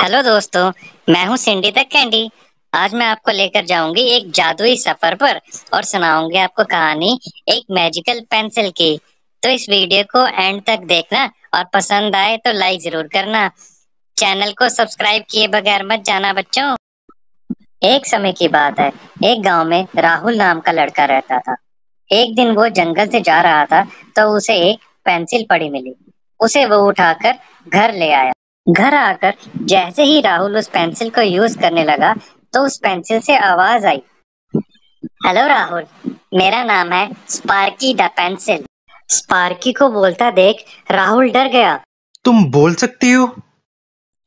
hello दोस्तों मैं हूं सिंडी द कैंडी आज मैं आपको लेकर जाऊंगी एक जादुई सफर पर और सुनाऊंगी आपको कहानी एक मैजिकल पेंसिल की तो इस वीडियो को एंड तक देखना और पसंद आए तो लाइक जरूर करना चैनल को सब्सक्राइब किए बगैर मत जाना बच्चों एक समय की बात है एक गांव में राहुल नाम का लड़का रहता था एक दिन वो जंगल से जा रहा था तो उसे एक पेंसिल पड़ी मिली उसे वो उठाकर घर ले आया घर आकर जैसे ही राहुल उस पेंसिल को यूज करने लगा तो उस पेंसिल से आवाज आई हेलो राहुल मेरा नाम है स्पार्की द पेंसिल स्पार्की को बोलता देख राहुल डर गया तुम बोल सकती हो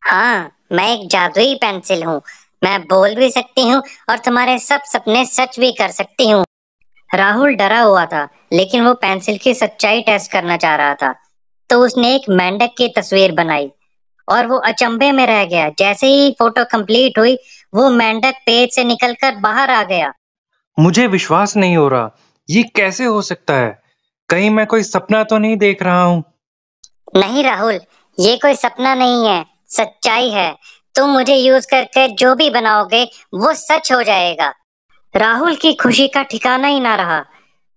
हाँ मैं एक जादुई पेंसिल हूँ मैं बोल भी सकती हूँ और तुम्हारे सब सपने सच भी कर सकती हूँ राहुल डरा हुआ था लेकिन वो पेंसिल की सच्चाई टेस्ट करना चाह रहा था तो उसने एक मेंढक की तस्वीर बनाई और वो अचंभे में रह गया जैसे ही फोटो कंप्लीट हुई वो मेंढक पेज से निकलकर बाहर आ गया मुझे विश्वास नहीं हो रहा ये कैसे हो सकता है कहीं मैं कोई सपना तो नहीं देख रहा हूँ नहीं राहुल ये कोई सपना नहीं है सच्चाई है तुम मुझे यूज करके जो भी बनाओगे वो सच हो जाएगा राहुल की खुशी का ठिकाना ही ना रहा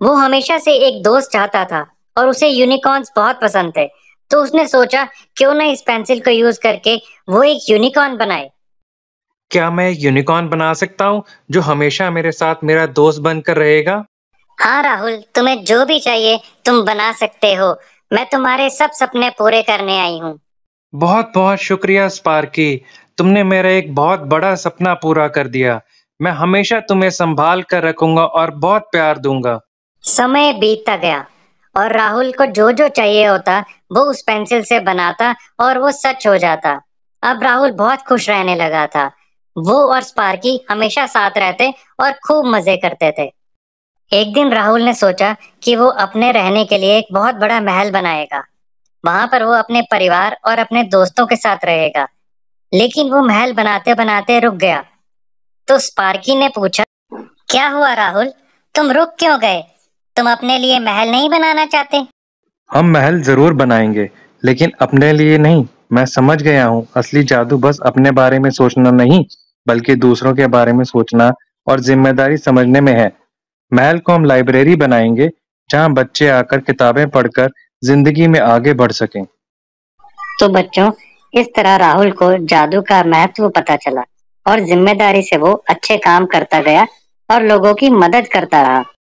वो हमेशा से एक दोस्त चाहता था और उसे यूनिकॉर्न्स बहुत पसंद थे तो उसने सोचा क्यों ना इस पेंसिल को यूज करके वो एक यूनिकॉर्न बनाए क्या मैं यूनिकॉर्न बना सकता हूँ जो हमेशा मेरे साथ मेरा दोस्त बनकर रहेगा हाँ राहुल तुम्हें जो भी चाहिए तुम बना सकते हो मैं तुम्हारे सब सपने पूरे करने आई हूँ बहुत बहुत शुक्रिया स्पार्की तुमने मेरा एक बहुत बड़ा सपना पूरा कर दिया मैं हमेशा तुम्हें संभाल कर रखूंगा और बहुत प्यार दूंगा समय बीतता गया और राहुल को जो जो चाहिए होता वो उस पेंसिल से बनाता और वो सच हो जाता अब राहुल बहुत खुश रहने लगा था वो और स्पार्की हमेशा साथ रहते और खूब मजे करते थे एक दिन राहुल ने सोचा कि वो अपने रहने के लिए एक बहुत बड़ा महल बनाएगा वहां पर वो अपने परिवार और अपने दोस्तों के साथ रहेगा लेकिन वो महल बनाते बनाते रुक गया तो स्पार्की ने पूछा क्या हुआ राहुल तुम रुक क्यों गए तुम अपने लिए महल नहीं बनाना चाहते हम महल जरूर बनाएंगे लेकिन अपने लिए नहीं मैं समझ गया हूँ असली जादू बस अपने बारे में सोचना नहीं बल्कि दूसरों के बारे में सोचना और जिम्मेदारी समझने में है महल को हम लाइब्रेरी बनाएंगे जहाँ बच्चे आकर किताबें पढ़कर जिंदगी में आगे बढ़ सके तो बच्चों इस तरह राहुल को जादू का महत्व पता चला और जिम्मेदारी से वो अच्छे काम करता गया और लोगों की मदद करता रहा